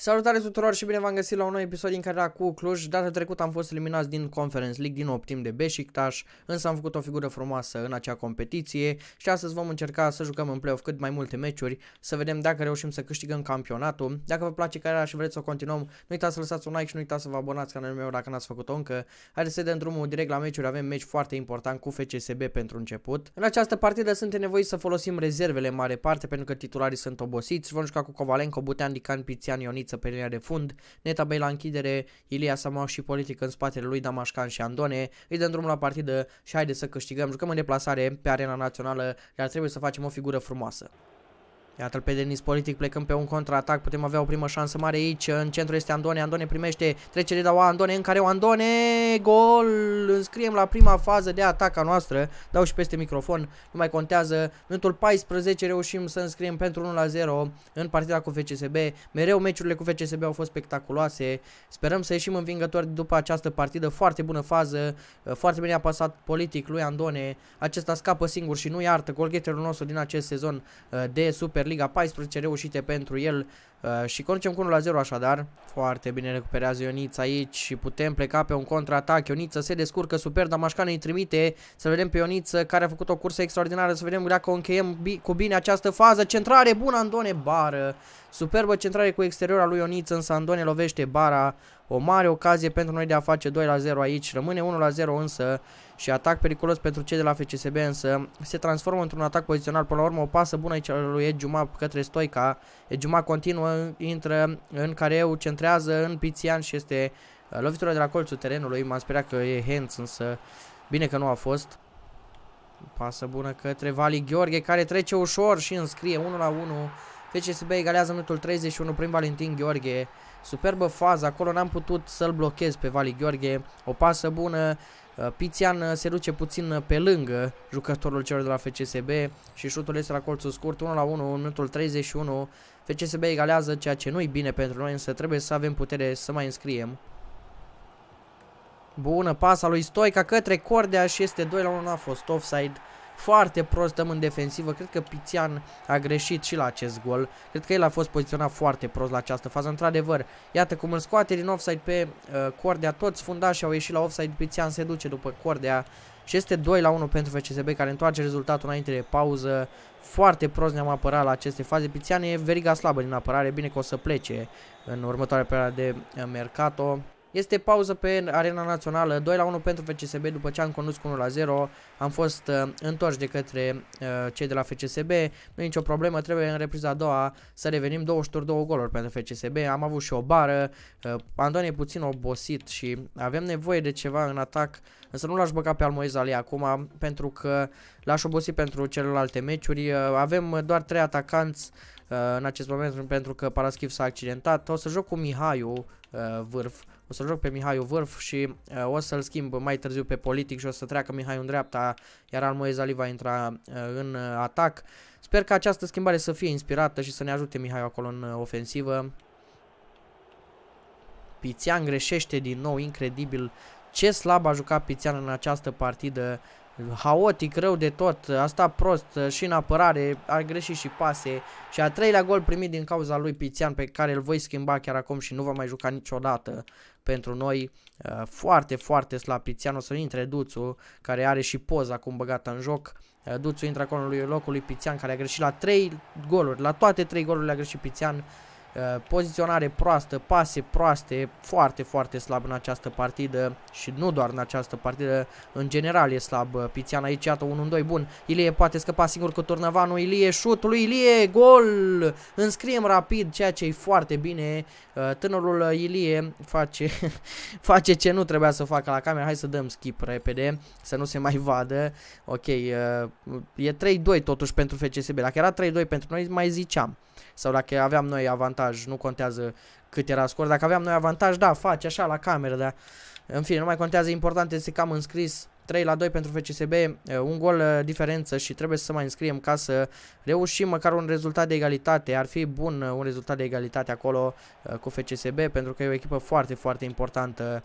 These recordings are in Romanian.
Salutare tuturor și bine v-am găsit la un nou episod din care cu Cluj. Data trecută am fost eliminați din Conference League din optim de Beșiktaș, însă am făcut o figură frumoasă în acea competiție și astăzi vom încerca să jucăm în play-off cât mai multe meciuri, să vedem dacă reușim să câștigăm campionatul. Dacă vă place cariera și vreți să o continuăm, nu uitați să lăsați un like și nu uitați să vă abonați canalul meu dacă n-ați făcut-o încă. Haideți să dăm drumul direct la meciuri, avem meci foarte important cu FCSB pentru început. În această partidă suntem nevoiți să folosim rezervele în mare parte pentru că titularii sunt obosiți. Vom juca cu Covalenco, Butean, Dican, Pițian, Ionit Ghiță pe linia de fund, netabei la închidere, Ilia Samau și politic în spatele lui Damașcan și Andone, îi dăm drumul la partidă și haide să câștigăm, jucăm în deplasare pe arena națională, iar trebuie să facem o figură frumoasă. Iată-l pe Denis Politic, plecăm pe un contraatac, putem avea o primă șansă mare aici, în centru este Andone, Andone primește trecere de la Andone, în care o Andone, gol, înscriem la prima fază de ataca noastră, dau și peste microfon, nu mai contează, minutul 14 reușim să înscriem pentru 1-0 în partida cu FCSB, mereu meciurile cu FCSB au fost spectaculoase, sperăm să ieșim învingători după această partidă, foarte bună fază, eh, foarte bine a pasat Politic lui Andone, acesta scapă singur și nu iartă golgheterul nostru din acest sezon eh, de Super Liga 14 reușite pentru el uh, și conducem cu 1 la 0 așadar. Foarte bine recuperează Ionita aici și putem pleca pe un contraatac. Ionita se descurcă super, dar Mașcana îi trimite. Să vedem pe Ionita care a făcut o cursă extraordinară, să vedem dacă o încheiem bi cu bine această fază. Centrare bună, Andone Bară. Superbă centrare cu exterior al lui Ionita, însă Andone lovește Bara. O mare ocazie pentru noi de a face 2 la 0 aici. Rămâne 1 la 0 însă și atac periculos pentru cei de la FCSB însă se transformă într-un atac pozițional. Până la urmă o pasă bună aici lui Edjuma către Stoica. Edjuma continuă, intră în careu, centrează în Pițian și este uh, lovitura de la colțul terenului. M-am sperat că e Hens, însă bine că nu a fost. Pasă bună către Vali Gheorghe care trece ușor și înscrie 1 la 1. FCSB egalează minutul 31 prin Valentin Gheorghe. Superbă fază, acolo n-am putut să-l blochez pe Vali Gheorghe. O pasă bună Uh, Pițian uh, se duce puțin uh, pe lângă jucătorul celor de la FCSB și șutul este la colțul scurt 1 la 1 în minutul 31. FCSB egalează ceea ce nu-i bine pentru noi, însă trebuie să avem putere să mai înscriem. Bună pasa lui Stoica către Cordea și este 2 la 1, a fost offside foarte prost dăm în defensivă. Cred că Pițian a greșit și la acest gol. Cred că el a fost poziționat foarte prost la această fază. Într-adevăr, iată cum îl scoate din offside pe uh, Cordea. Toți fundașii au ieșit la offside. Pițian se duce după Cordea și este 2 la 1 pentru FCSB care întoarce rezultatul înainte de pauză. Foarte prost ne-am apărat la aceste faze. Pițian e veriga slabă din apărare. Bine că o să plece în următoarea perioadă de uh, mercato. Este pauză pe arena națională, 2 la 1 pentru FCSB după ce am condus cu 1 la 0. Am fost uh, întorși de către uh, cei de la FCSB, nu e nicio problemă, trebuie în repriza a doua să revenim 22 două goluri pentru FCSB. Am avut și o bară, uh, Andon e puțin obosit și avem nevoie de ceva în atac, însă nu l-aș băga pe Almoiz Ali acum pentru că l-aș obosi pentru celelalte meciuri. Uh, avem doar 3 atacanți uh, în acest moment pentru că Paraschiv s-a accidentat. O să joc cu Mihaiu uh, vârf o să-l joc pe Mihai Vârf și uh, o să-l schimb mai târziu pe politic și o să treacă Mihai în dreapta, iar Almoez Ali va intra uh, în uh, atac. Sper că această schimbare să fie inspirată și să ne ajute Mihai acolo în uh, ofensivă. Pițian greșește din nou, incredibil. Ce slab a jucat Pițian în această partidă haotic, rău de tot, a stat prost uh, și în apărare, a greșit și pase și a treilea gol primit din cauza lui Pițian pe care îl voi schimba chiar acum și nu va mai juca niciodată pentru noi. Uh, foarte, foarte slab Pițian, o să intre Duțu care are și poza acum băgată în joc. Uh, Duțu intră acolo în locul lui Pițian care a greșit la trei goluri, la toate trei golurile a greșit Pițian. Uh, poziționare proastă, pase proaste, foarte, foarte slab în această partidă și nu doar în această partidă, în general e slab. Uh, Pițian aici, iată, 1-2, bun. Ilie poate scăpa singur cu turnăvanu, Ilie, șut lui Ilie, gol! Înscriem rapid, ceea ce e foarte bine. Uh, tânărul Ilie face, face ce nu trebuia să facă la cameră. Hai să dăm skip repede, să nu se mai vadă. Ok, e 3-2 totuși pentru FCSB. Dacă era 3-2 pentru noi, mai ziceam sau dacă aveam noi avantaj, nu contează cât era scor, dacă aveam noi avantaj, da, faci așa la cameră, dar în fine, nu mai contează, important este că am înscris 3 la 2 pentru FCSB, un gol diferență și trebuie să mai înscriem ca să reușim măcar un rezultat de egalitate. Ar fi bun un rezultat de egalitate acolo cu FCSB pentru că e o echipă foarte, foarte importantă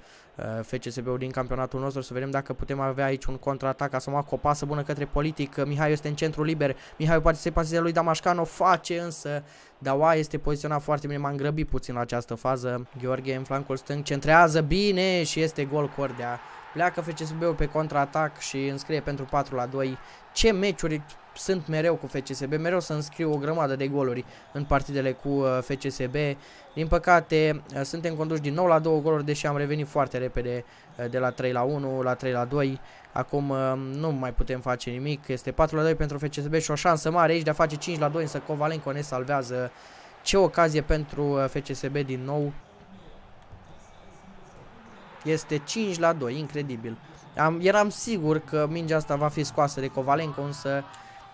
FCSB-ul din campionatul nostru. Să vedem dacă putem avea aici un contraatac. să cu o pasă bună către politic. Mihai este în centru liber. Mihai poate să-i paseze lui Damașcan. O face însă. Daua este poziționat foarte bine. M-am grăbit puțin la această fază. Gheorghe în flancul stâng centrează bine și este gol Cordea. Pleacă FCSB-ul pe contraatac și înscrie pentru 4 la 2. Ce meciuri sunt mereu cu FCSB, mereu să înscriu o grămadă de goluri în partidele cu uh, FCSB. Din păcate, uh, suntem conduși din nou la două goluri, deși am revenit foarte repede uh, de la 3 la 1 la 3 la 2. Acum nu mai putem face nimic. Este 4 la 2 pentru FCSB și o șansă mare aici de a face 5 la 2, însă Covalenco ne salvează. Ce ocazie pentru FCSB din nou. Este 5 la 2, incredibil. Am, eram sigur că mingea asta va fi scoasă de Covalenco, însă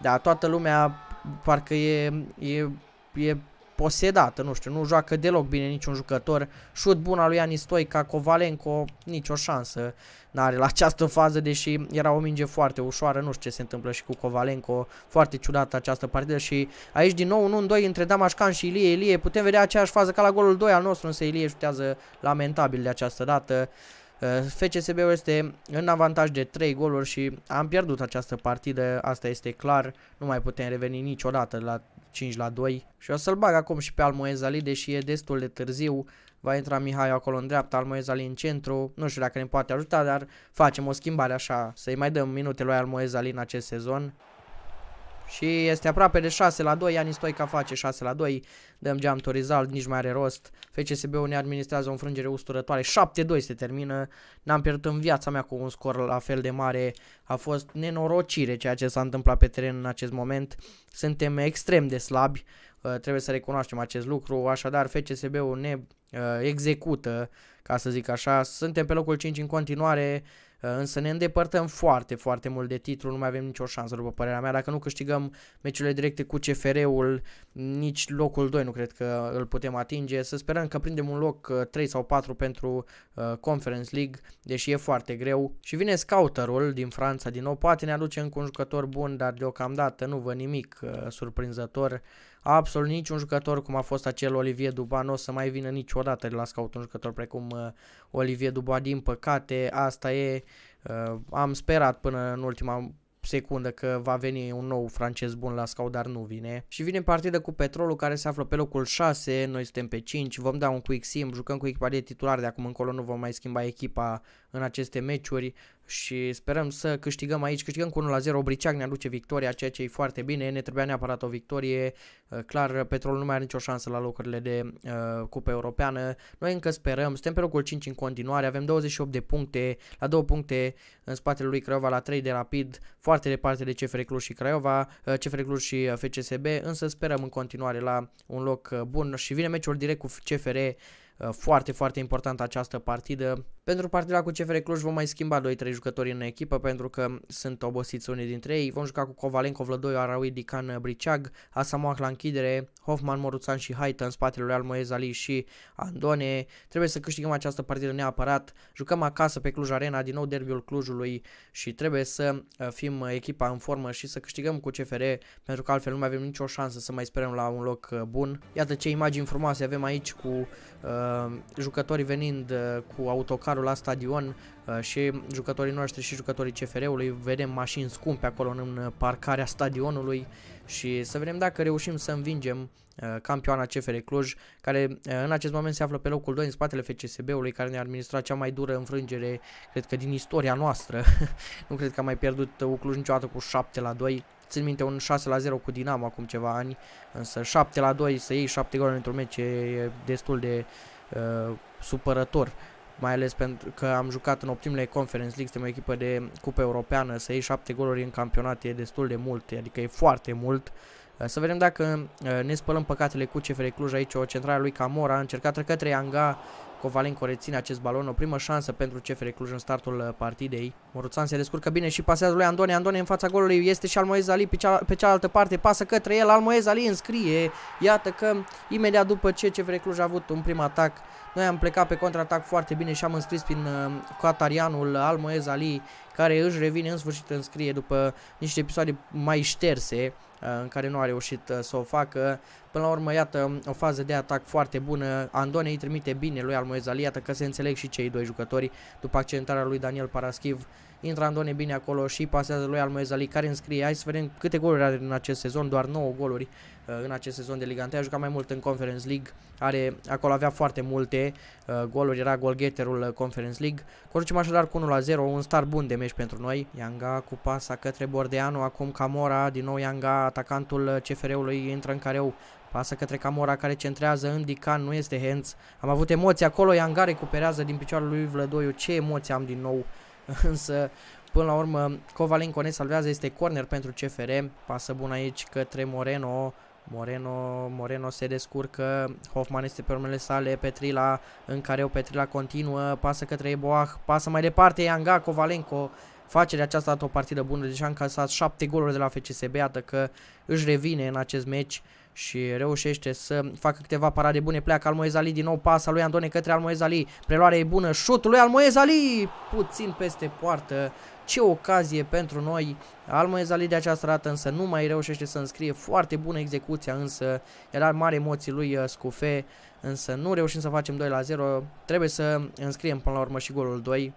da, toată lumea parcă e, e, e posedată, nu știu, nu joacă deloc bine niciun jucător. Șut bun al lui Anistoica, Covalenco, nicio șansă n-are la această fază, deși era o minge foarte ușoară, nu știu ce se întâmplă și cu Covalenco, foarte ciudată această partidă și aici din nou un 1-2 între Damașcan și Ilie Ilie, putem vedea aceeași fază ca la golul 2 al nostru, însă Ilie jutează lamentabil de această dată. Uh, FCSB-ul este în avantaj de 3 goluri și am pierdut această partidă, asta este clar, nu mai putem reveni niciodată la 5 la 2 și o să-l bag acum și pe Almoez Ali, deși e destul de târziu. Va intra Mihai acolo în dreapta, Almoez Ali în centru, nu știu dacă ne poate ajuta, dar facem o schimbare așa, să-i mai dăm minute lui Almoez Ali în acest sezon. Și este aproape de 6 la 2, Ianis Stoica face 6 la 2, dăm geam Torizal, nici mai are rost. FCSB-ul ne administrează o înfrângere usturătoare, 7-2 se termină. N-am pierdut în viața mea cu un scor la fel de mare, a fost nenorocire ceea ce s-a întâmplat pe teren în acest moment. Suntem extrem de slabi, uh, trebuie să recunoaștem acest lucru, așadar FCSB-ul ne uh, execută, ca să zic așa. Suntem pe locul 5 în continuare, Uh, însă ne îndepărtăm foarte, foarte mult de titlu, nu mai avem nicio șansă, după părerea mea. Dacă nu câștigăm meciurile directe cu CFR-ul, nici locul 2 nu cred că îl putem atinge. Să sperăm că prindem un loc 3 uh, sau 4 pentru uh, Conference League, deși e foarte greu. Și vine scouterul din Franța din nou, poate ne aduce încă un jucător bun, dar deocamdată nu văd nimic surprinzător absolut niciun jucător cum a fost acel Olivier Duba, nu o să mai vină niciodată la scout un jucător precum uh, Olivier Duba, din păcate, asta e, uh, am sperat până în ultima secundă că va veni un nou francez bun la scout, dar nu vine. Și vine partidă cu Petrolul care se află pe locul 6, noi suntem pe 5, vom da un quick sim, jucăm cu echipa de titular, de acum încolo nu vom mai schimba echipa în aceste meciuri și sperăm să câștigăm aici, câștigăm cu 1 0, Briceag ne aduce victoria, ceea ce e foarte bine, ne trebuia neapărat o victorie, uh, clar Petrolul nu mai are nicio șansă la locurile de uh, Cupa Europeană, noi încă sperăm, suntem pe locul 5 în continuare, avem 28 de puncte, la 2 puncte în spatele lui Craiova, la 3 de rapid, foarte departe de CFR Cluj și Craiova, uh, CFR Cluj și uh, FCSB, însă sperăm în continuare la un loc uh, bun și vine meciul direct cu CFR, foarte, foarte important această partidă, pentru partida cu CFR Cluj vom mai schimba 2-3 jucători în echipă pentru că sunt obosiți unii dintre ei. Vom juca cu Covalenco, Vlădoi, Araui, Dican, Briceag, Asamoah la închidere, Hoffman, Moruțan și Haită în spatele lui Almoez Ali și Andone. Trebuie să câștigăm această partidă neapărat. Jucăm acasă pe Cluj Arena, din nou derbiul Clujului și trebuie să uh, fim uh, echipa în formă și să câștigăm cu CFR pentru că altfel nu mai avem nicio șansă să mai sperăm la un loc uh, bun. Iată ce imagini frumoase avem aici cu uh, jucătorii venind uh, cu autocar. Bucurarul la stadion uh, și jucătorii noștri și jucătorii CFR-ului, vedem mașini scumpe acolo în uh, parcarea stadionului și să vedem dacă reușim să învingem uh, campioana CFR Cluj, care în acest moment se află pe locul 2 în spatele FCSB-ului, care ne-a administrat cea mai dură înfrângere, cred că din istoria noastră. nu cred că a mai pierdut o Cluj niciodată cu 7 la 2. Țin minte un 6 la 0 cu Dinamo acum ceva ani, însă 7 la 2, să iei 7 goluri într-un meci e destul de uh, supărător mai ales pentru că am jucat în optimile Conference League, suntem o echipă de cupă europeană, să iei 7 goluri în campionat e destul de mult, adică e foarte mult. Uh, să vedem dacă uh, ne spălăm păcatele cu CFR Cluj aici, o centrală lui Camora, a încercat către Anga. Covalenco reține acest balon, o primă șansă pentru CFR Cluj în startul uh, partidei. Moruțan se descurcă bine și pasează lui Andone. Andone în fața golului este și Almoez Ali pe, cea, pe cealaltă parte, pasă către el. Almoez Ali înscrie. Iată că imediat după ce CFR Cluj a avut un prim atac, noi am plecat pe contraatac foarte bine și am înscris prin uh, Catarianul Almoez Ali, care își revine în sfârșit înscrie după niște episoade mai șterse. Uh, în care nu a reușit uh, să o facă. Până la urmă, iată, o fază de atac foarte bună. Andone îi trimite bine lui Almoezali, iată că se înțeleg și cei doi jucători după accentarea lui Daniel Paraschiv. Intră Andone bine acolo și pasează lui Almoezali care înscrie. Hai să vedem câte goluri are în acest sezon, doar 9 goluri uh, în acest sezon de Liga 1. A jucat mai mult în Conference League, are, acolo avea foarte multe goluri, era golgeterul Conference League. Conducem așadar cu 1-0, un star bun de meci pentru noi. Ianga cu pasa către Bordeanu, acum Camora, din nou Ianga atacantul CFR-ului intră în careu. Pasă către Camora care centrează în Dican, nu este Hens. Am avut emoții acolo, Ianga recuperează din picioarele lui Vlădoiu. Ce emoții am din nou! Însă, până la urmă, Covalenco ne salvează, este corner pentru CFR. Pasă bun aici către Moreno. Moreno, Moreno se descurcă, Hoffman este pe urmele sale, Petrila în careu, Petrila continuă, pasă către Eboah, pasă mai departe, Ianga, Covalenco face aceasta această dată o partidă bună, deja a încasat 7 goluri de la FCSB, iată că își revine în acest meci și reușește să facă câteva parade bune. Pleacă Almoezali din nou pasa lui Andone către Almoezali, Ali. Preluarea e bună, șutul lui Almoezali, puțin peste poartă. Ce ocazie pentru noi. Almoezali de această dată însă nu mai reușește să înscrie. Foarte bună execuția însă. Era mare emoții lui uh, Scufe, însă nu reușim să facem 2 la 0. Trebuie să înscriem până la urmă și golul 2.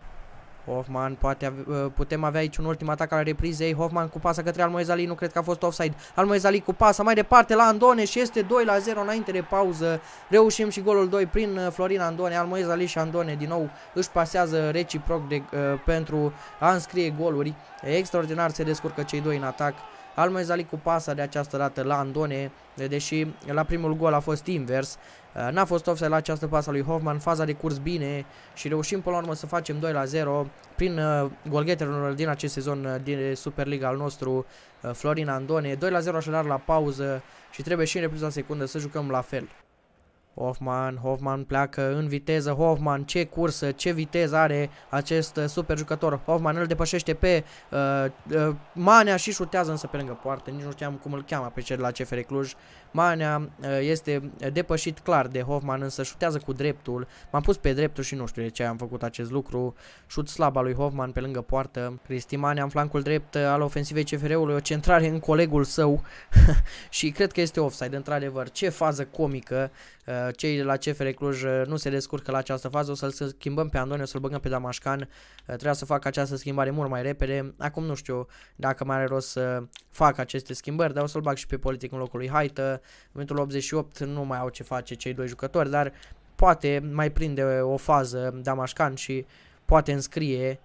Hoffman, poate ave, uh, putem avea aici un ultim atac al reprizei. Hoffman cu pasa către Almoezali, nu cred că a fost offside. Almoezali cu pasa mai departe la Andone și este 2 la 0 înainte de pauză. Reușim și golul 2 prin uh, Florin Andone. Almoezali și Andone din nou își pasează reciproc de, uh, pentru a înscrie goluri. Extraordinar se descurcă cei doi în atac. Almoezali cu pasa de această dată la Andone, deși la primul gol a fost invers. Uh, n-a fost offside la această pasă lui Hoffman, faza de curs bine și reușim până la urmă să facem 2 la 0 prin uh, golgheterul din acest sezon uh, din Superliga al nostru, uh, Florin Andone. 2 la 0 așadar la pauză și trebuie și în repriza secundă să jucăm la fel. Hoffman, Hoffman pleacă în viteză, Hoffman, ce cursă, ce viteză are acest uh, super jucător. Hoffman îl depășește pe uh, uh, Manea și șutează însă pe lângă poartă, nici nu știam cum îl cheamă pe cel la CFR Cluj. Manea uh, este depășit clar de Hoffman, însă șutează cu dreptul. M-am pus pe dreptul și nu știu de ce am făcut acest lucru. Șut slab al lui Hoffman pe lângă poartă. Cristi Manea în flancul drept uh, al ofensivei CFR-ului, o centrare în colegul său și cred că este offside, într-adevăr. Ce fază comică. Uh, cei de la CFR Cluj uh, nu se descurcă la această fază, o să-l schimbăm pe Andone, o să-l băgăm pe Damașcan. Uh, trebuia să fac această schimbare mult mai repede. Acum nu știu dacă mai are rost să fac aceste schimbări, dar o să-l bag și pe politic în locul lui Haită. În momentul 88 nu mai au ce face cei doi jucători, dar poate mai prinde o fază Damașcan și poate înscrie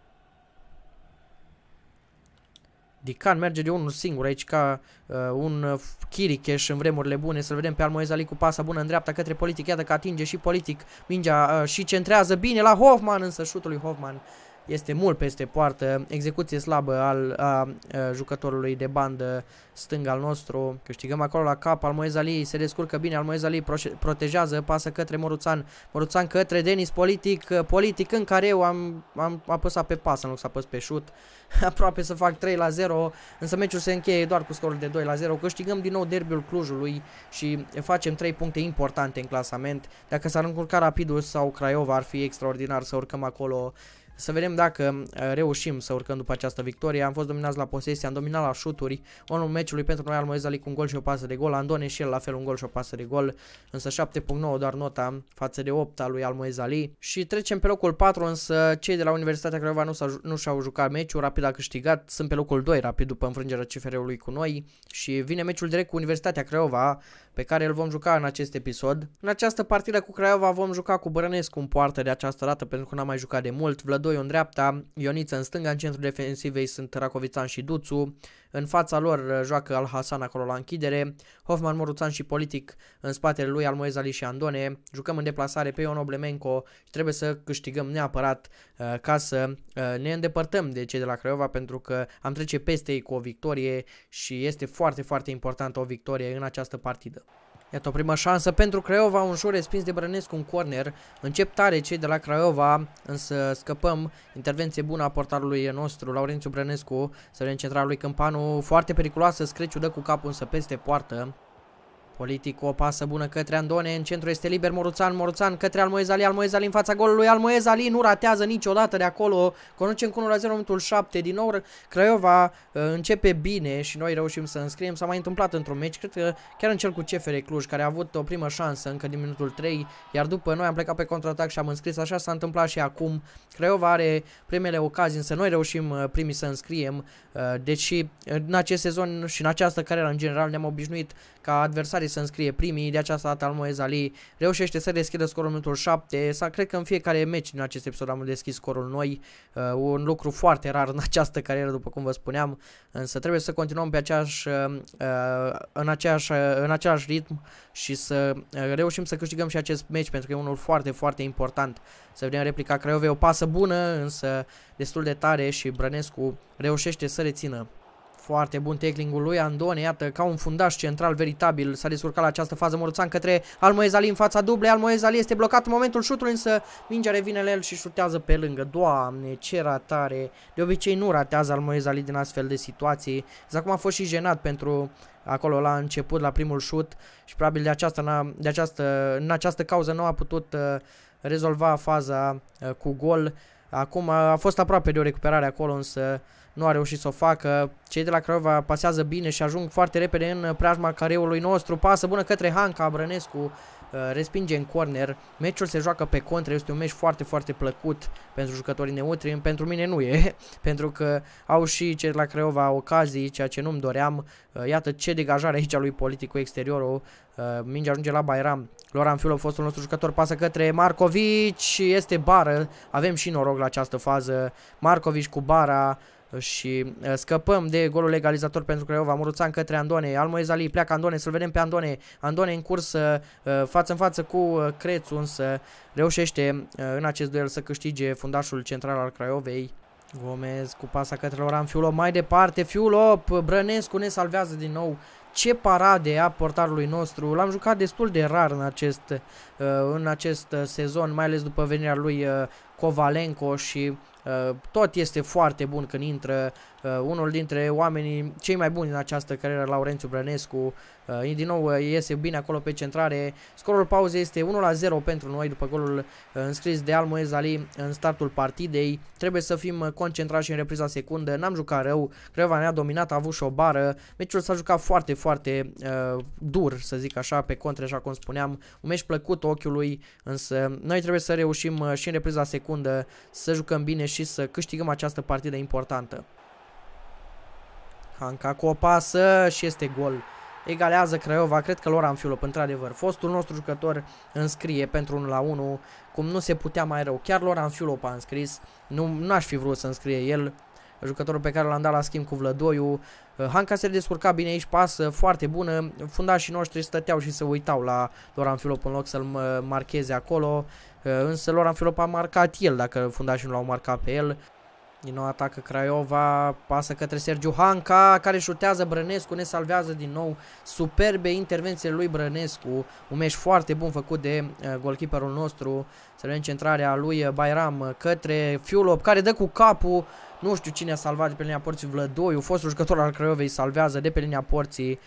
Dican merge de unul singur aici ca uh, un uh, Chiricheș în vremurile bune. Să-l vedem pe Almoez Ali cu pasa bună în dreapta către politic. Iată că atinge și politic mingea uh, și centrează bine la Hoffman, însă șutul lui Hoffman este mult peste poartă, execuție slabă al, a, a jucătorului de bandă stâng al nostru, câștigăm acolo la cap, al Ali se descurcă bine, al Ali protejează, pasă către Moruțan, Moruțan către Denis Politic, Politic în care eu am, am apăsat pe pas în loc să apăs pe șut, aproape să fac 3 la 0, însă meciul se încheie doar cu scorul de 2 la 0, câștigăm din nou derbiul Clujului și facem 3 puncte importante în clasament, dacă s-ar încurca Rapidul sau Craiova ar fi extraordinar să urcăm acolo să vedem dacă uh, reușim să urcăm după această victorie. Am fost dominați la posesie, am dominat la șuturi. Onul meciului pentru noi al cu un gol și o pasă de gol. Andone și el la fel un gol și o pasă de gol. Însă 7.9 doar nota față de 8 a lui al Moezali. Și trecem pe locul 4, însă cei de la Universitatea Craiova nu, nu și-au jucat meciul. Rapid a câștigat, sunt pe locul 2 rapid după înfrângerea CFR-ului cu noi. Și vine meciul direct cu Universitatea Craiova pe care îl vom juca în acest episod. În această partidă cu Craiova vom juca cu Bărănescu în poartă de această dată pentru că n-am mai jucat de mult, Vlădoiu în dreapta, Ioniță în stânga, în centrul defensivei sunt Racovițan și Duțu, în fața lor uh, joacă Al Hasan acolo la închidere, Hoffman Moruțan și Politic în spatele lui Almoezali și Andone. Jucăm în deplasare pe Ion Oblemenco și trebuie să câștigăm neapărat uh, ca să uh, ne îndepărtăm de cei de la Craiova pentru că am trece peste ei cu o victorie și este foarte, foarte importantă o victorie în această partidă. Iată o prima șansă pentru Craiova, un șut respins de Brănescu un corner. Încep tare cei de la Craiova, însă scăpăm. Intervenție bună a portarului nostru, Laurențiu Brănescu, să în centrala lui Câmpanu. Foarte periculoasă, Screciu dă cu capul însă peste poartă. Politic o pasă bună către Andone, în centru este liber Moruțan, Moruțan către Almoezali Almoezali în fața golului, Almoezali nu ratează niciodată de acolo, conducem cu 1-0 în 7, din nou Craiova uh, începe bine și noi reușim să înscriem, s-a mai întâmplat într-un meci, cred că chiar în cel cu CFR Cluj, care a avut o primă șansă încă din minutul 3, iar după noi am plecat pe contraatac și am înscris, așa s-a întâmplat și acum, Craiova are primele ocazii, însă noi reușim uh, primii să înscriem, uh, deci în acest sezon și în această carieră în general ne-am obișnuit ca adversari Ali să înscrie primii, de această dată Almoez Ali reușește să deschidă scorul minutul 7, sa, cred că în fiecare meci din acest episod am deschis scorul noi, uh, un lucru foarte rar în această carieră, după cum vă spuneam, însă trebuie să continuăm pe aceeași, uh, uh în, aceeași, uh, în același ritm și să uh, reușim să câștigăm și acest meci, pentru că e unul foarte, foarte important. Să vedem replica Craiovei, o pasă bună, însă destul de tare și Brănescu reușește să rețină foarte bun tackling-ul lui Andone, iată, ca un fundaș central veritabil s-a descurcat la această fază Moruțan către Almoezali în fața dublei. Almoezali este blocat în momentul șutului, însă mingea revine la el și șutează pe lângă. Doamne, ce ratare! De obicei nu ratează Almoezali din astfel de situații. Zacum a fost și jenat pentru acolo la început, la primul șut și probabil de aceasta, de această, în această cauză nu a putut uh, rezolva faza uh, cu gol. Acum uh, a fost aproape de o recuperare acolo, însă nu a reușit să o facă. Cei de la Craiova pasează bine și ajung foarte repede în uh, preajma careului nostru. Pasă bună către Hanca Brănescu uh, respinge în corner. Meciul se joacă pe contra, este un meci foarte, foarte plăcut pentru jucătorii neutri. Pentru mine nu e, pentru că au și cei de la Craiova ocazii, ceea ce nu-mi doream. Uh, iată ce degajare aici a lui politicul exteriorul. Minge ajunge la Bairam. Loran fost fostul nostru jucător, pasă către Marcovici. Este bară. Avem și noroc la această fază. Marcovici cu bara și uh, scăpăm de golul legalizator pentru Craiova, Muruțan către Andone, Almoez Ali pleacă Andone, să-l vedem pe Andone, Andone în cursă uh, uh, față în față cu Crețu, însă reușește în acest duel să câștige fundașul central al Craiovei. Gomez cu pasa către Loran Fiulop, mai departe Fiulop, Brănescu ne salvează din nou. Ce parade a portarului nostru, l-am jucat destul de rar în acest, în acest sezon, mai ales după venirea lui Kovalenko și uh, tot este foarte bun când intră uh, unul dintre oamenii cei mai buni în această carieră, Laurențiu Brănescu. Uh, din nou uh, iese bine acolo pe centrare. Scorul pauzei este 1-0 pentru noi după golul uh, înscris de Almoez Ali în startul partidei. Trebuie să fim uh, concentrați și în repriza secundă. N-am jucat rău. Creva ne-a dominat, a avut și o bară. Meciul s-a jucat foarte, foarte uh, dur, să zic așa, pe contre, așa cum spuneam. Un meci plăcut ochiului, însă noi trebuie să reușim uh, și în repriza secundă secundă, să jucăm bine și să câștigăm această partidă importantă. Hanca cu o pasă și este gol. Egalează Craiova, cred că lor am Fiulop, într-adevăr. Fostul nostru jucător înscrie pentru 1 la 1, cum nu se putea mai rău. Chiar lor am Fiulop a înscris, nu, nu aș fi vrut să înscrie el, jucătorul pe care l-am dat la schimb cu Vlădoiu. Uh, Hanca se descurca bine aici, pasă foarte bună, fundașii noștri stăteau și se uitau la Doran Filop în loc să-l marcheze acolo. Însă am Filop a marcat el, dacă nu l-au marcat pe el. Din nou atacă Craiova, pasă către Sergiu Hanca, care șutează Brănescu, ne salvează din nou. Superbe intervenție lui Brănescu, un meci foarte bun făcut de uh, golkiperul nostru. Să vedem centrarea lui Bayram către Fiulop, care dă cu capul. Nu știu cine a salvat de pe linia porții Vlădoiu, fostul jucător al Craiovei salvează de pe linia porții.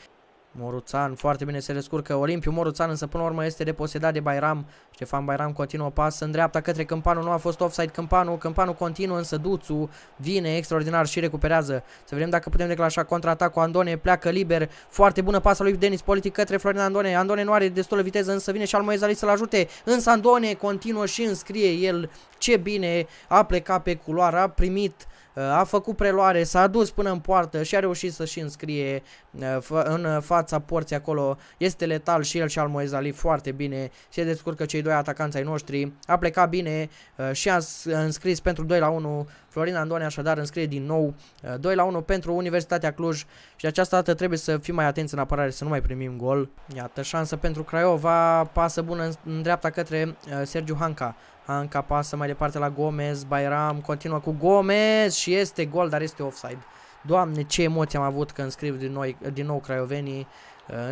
Moruțan foarte bine se descurcă. Olimpiu Moruțan însă până la urmă este deposedat de Bairam. Ștefan Bairam continuă pas în dreapta către Câmpanu. Nu a fost offside Câmpanu. Câmpanu continuă însă Duțu vine extraordinar și recuperează. Să vedem dacă putem declanșa cu Andone pleacă liber. Foarte bună pasă lui Denis Politic către Florin Andone. Andone nu are destulă viteză însă vine și al Moezali să-l ajute. Însă Andone continuă și înscrie el. Ce bine a plecat pe culoare. A primit a făcut preluare, s-a dus până în poartă și a reușit să și înscrie în uh, uh, fața porții acolo. Este letal și el și al Moezali foarte bine. Se descurcă cei doi atacanți ai noștri. A plecat bine uh, și a înscris pentru 2 la 1. Florin Andone așadar înscrie din nou 2 la 1 pentru Universitatea Cluj și de această dată trebuie să fim mai atenți în apărare să nu mai primim gol. Iată șansă pentru Craiova, pasă bună în, în dreapta către Sergiu Hanca. Hanca pasă mai departe la Gomez, Bairam continuă cu Gomez și este gol, dar este offside. Doamne, ce emoții am avut când scriu din, noi, din nou Craiovenii,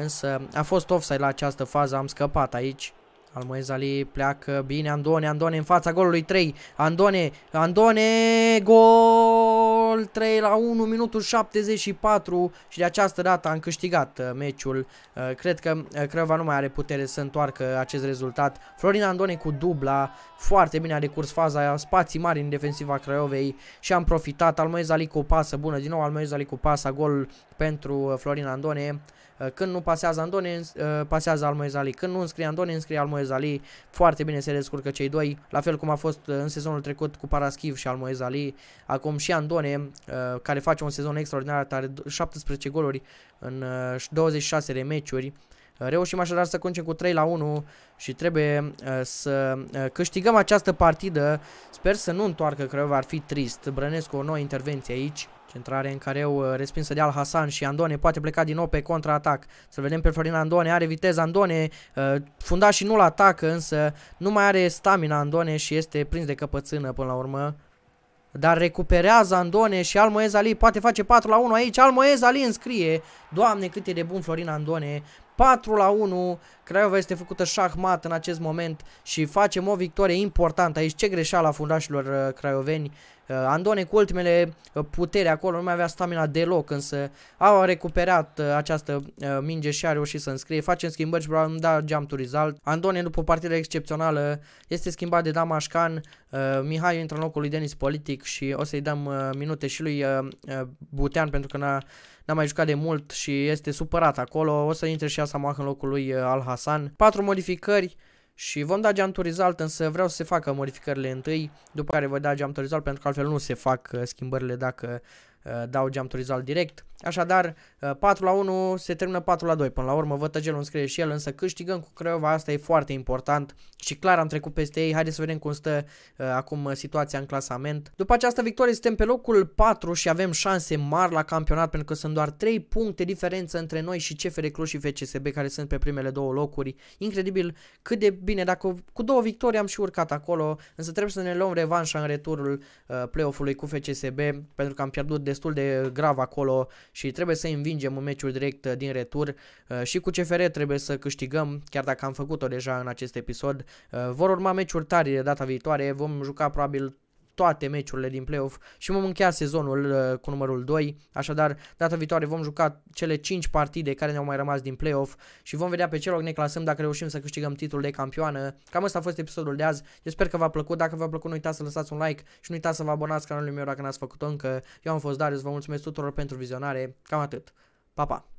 însă a fost offside la această fază, am scăpat aici. Almoez Ali pleacă bine, Andone, Andone în fața golului 3, Andone, Andone, gol 3 la 1, minutul 74 și de această dată am câștigat uh, meciul. Uh, cred că uh, Crăva nu mai are putere să întoarcă acest rezultat. Florin Andone cu dubla, foarte bine a decurs faza, spații mari în defensiva Craiovei și am profitat. Almoez Ali cu o pasă bună, din nou Almoez Ali cu pasă, gol pentru uh, Florin Andone. Uh, când nu pasează Andone, uh, pasează Almoezali. Când nu înscrie Andone, înscrie Almoezali. Foarte bine se descurcă cei doi, la fel cum a fost uh, în sezonul trecut cu Paraschiv și Almoezali. Acum și Andone, care face un sezon extraordinar, are 17 goluri în 26 de meciuri. Reușim așadar să concem cu 3 la 1 și trebuie uh, să uh, câștigăm această partidă. Sper să nu întoarcă Craiova, ar fi trist. Brănescu o nouă intervenție aici. Centrare în care eu uh, respinsă de Al Hasan și Andone poate pleca din nou pe contraatac. Să vedem pe Florin Andone, are viteză Andone, funda și nu-l atacă, însă nu mai are stamina Andone și este prins de căpățână până la urmă. Dar recuperează Andone și Almoez Ali poate face 4 la 1 aici. Almoez Ali înscrie. Doamne cât e de bun Florin Andone. 4 la 1 Craiova este făcută șahmat în acest moment și facem o victorie importantă aici. Ce greșeală a fundașilor uh, craioveni. Uh, Andone cu ultimele uh, putere acolo nu mai avea stamina deloc, însă au recuperat această minge și a reușit să înscrie. Facem schimbări și probabil da geam turizal. Andone după o partidă excepțională este schimbat de Damașcan, Mihai intră în locul lui Denis Politic și o să-i dăm minute și lui Butean pentru că n-a, mai jucat de mult și este supărat acolo. O să intre și Asamoah în locul lui Alhas Hasan, patru modificări și vom da geam result, însă vreau să se facă modificările întâi, după care voi da geam result, pentru că altfel nu se fac uh, schimbările dacă uh, dau geam result direct. Așadar, 4 uh, la 1 se termină 4 la 2. Până la urmă, Vătăgelul înscrie și el, însă câștigăm cu Craiova, asta e foarte important și clar am trecut peste ei. Haideți să vedem cum stă uh, acum situația în clasament. După această victorie suntem pe locul 4 și avem șanse mari la campionat pentru că sunt doar 3 puncte diferență între noi și CFR Cluj și FCSB care sunt pe primele două locuri. Incredibil cât de bine, dacă cu două victorii am și urcat acolo, însă trebuie să ne luăm revanșa în returul uh, play-off-ului cu FCSB pentru că am pierdut destul de grav acolo și trebuie să învingem un meciul direct uh, din retur uh, și cu CFR trebuie să câștigăm, chiar dacă am făcut-o deja în acest episod. Uh, vor urma meciuri tari data viitoare, vom juca probabil toate meciurile din playoff și vom încheia sezonul uh, cu numărul 2. Așadar, data viitoare vom juca cele 5 partide care ne-au mai rămas din playoff și vom vedea pe ce loc ne clasăm dacă reușim să câștigăm titlul de campioană. Cam asta a fost episodul de azi. Eu sper că v-a plăcut. Dacă v-a plăcut, nu uitați să lăsați un like și nu uitați să vă abonați canalului meu dacă n-ați făcut-o încă. Eu am fost Darius, vă mulțumesc tuturor pentru vizionare. Cam atât. Pa, pa!